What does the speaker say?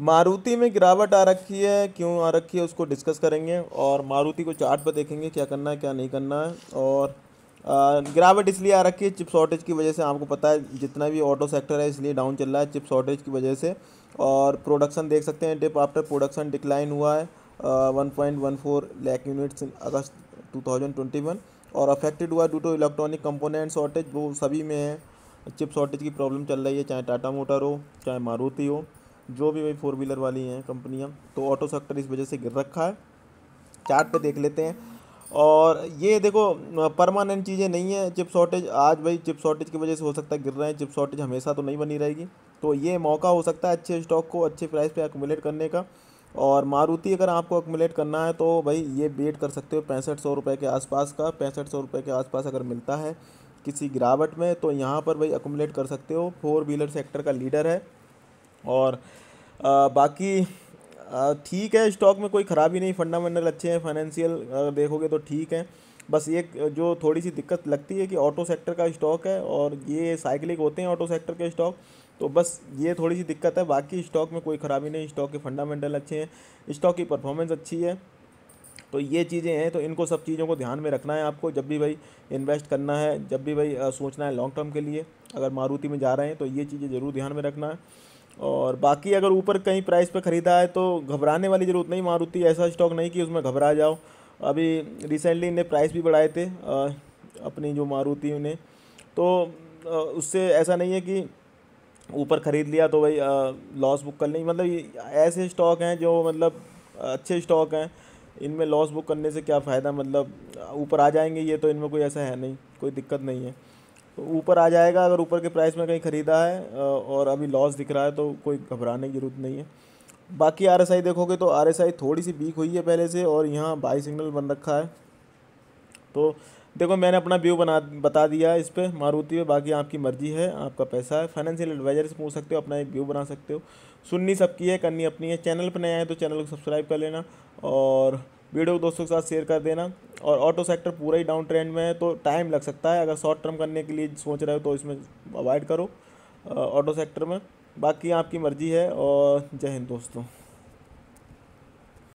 मारुति में गिरावट आ रखी है क्यों आ रखी है उसको डिस्कस करेंगे और मारुति को चार्ट पर देखेंगे क्या करना है क्या नहीं करना है और गिरावट इसलिए आ रखी है चिप शॉर्टेज की वजह से आपको पता है जितना भी ऑटो सेक्टर है इसलिए डाउन चल रहा है चिप शॉर्टेज की वजह से और प्रोडक्शन देख सकते हैं डिप आफ्टर प्रोडक्शन डिक्लाइन हुआ है one point one four lakh units in August two thousand twenty one और अफेक्टेड हुआ due to electronic component shortage वो सभी में है चिप शॉर्टेज की प्रॉब्लम चल रही है चाहे टाटा मोटर हो चाहे मारुति हो जो भी भाई फोर व्हीलर वाली हैं कंपनियां तो ऑटो सेक्टर इस वजह से गिर रखा है चार्ट पे देख लेते हैं और ये देखो परमानेंट चीज़ें नहीं है चिप शॉर्टेज आज भाई चिप शॉर्टेज की वजह से हो सकता है गिर रहे हैं चिप शॉर्टेज हमेशा तो नहीं बनी रहेगी तो ये मौका हो सकता है अच्छे स्टॉक को अच्छे प्राइस पे अकोमोलेट करने का और मारुति अगर आपको अकोमोलेट करना है तो भाई ये वेट कर सकते हो पैंसठ सौ रुपये के आसपास का पैंसठ सौ रुपये के आसपास अगर मिलता है किसी गिरावट में तो यहाँ पर भाई अकोमोलेट कर सकते हो फोर व्हीलर सेक्टर का लीडर है और आ, बाकी ठीक है स्टॉक में कोई ख़राबी नहीं फंडामेंटल अच्छे हैं फाइनेंशियल अगर देखोगे तो ठीक है बस एक जो थोड़ी सी दिक्कत लगती है कि ऑटो सेक्टर का स्टॉक है और ये साइकिलिक होते हैं ऑटो सेक्टर के स्टॉक तो बस ये थोड़ी सी दिक्कत है बाकी स्टॉक में कोई ख़राबी नहीं स्टॉक के फंडामेंटल अच्छे हैं स्टॉक की परफॉर्मेंस अच्छी है तो ये चीज़ें हैं तो इनको सब चीज़ों को ध्यान में रखना है आपको जब भी भाई इन्वेस्ट करना है जब भी भाई सोचना है लॉन्ग टर्म के लिए अगर मारुति में जा रहे हैं तो ये चीज़ें ज़रूर ध्यान में रखना है और बाकी अगर ऊपर कहीं प्राइस पे ख़रीदा है तो घबराने वाली ज़रूरत नहीं मारुति ऐसा स्टॉक नहीं कि उसमें घबरा जाओ अभी रिसेंटली इन्हें प्राइस भी बढ़ाए थे अपनी जो मारुति उन्हें तो उससे ऐसा नहीं है कि ऊपर ख़रीद लिया तो भाई लॉस बुक कर लेंगे मतलब ऐसे स्टॉक हैं जो मतलब अच्छे स्टॉक हैं इनमें लॉस बुक करने से क्या फ़ायदा मतलब ऊपर आ जाएंगे ये तो इनमें कोई ऐसा है नहीं कोई दिक्कत नहीं है ऊपर आ जाएगा अगर ऊपर के प्राइस में कहीं ख़रीदा है और अभी लॉस दिख रहा है तो कोई घबराने की ज़रूरत नहीं है बाकी आर देखोगे तो आर थोड़ी सी वीक हुई है पहले से और यहाँ बाई सिग्नल बन रखा है तो देखो मैंने अपना व्यू बना बता दिया इस पर मारुति पे बाकी आपकी मर्जी है आपका पैसा है फाइनेंशियल एडवाइजर से पूछ सकते हो अपना एक व्यू बना सकते हो सुननी सबकी है करनी अपनी है चैनल पर नया है तो चैनल को सब्सक्राइब कर लेना और वीडियो को दोस्तों के साथ शेयर कर देना और ऑटो सेक्टर पूरा ही डाउन ट्रेंड में है तो टाइम लग सकता है अगर शॉर्ट टर्म करने के लिए सोच रहे हो तो इसमें अवॉइड करो ऑटो सेक्टर में बाकी आपकी मर्ज़ी है और जय हिंद दोस्तों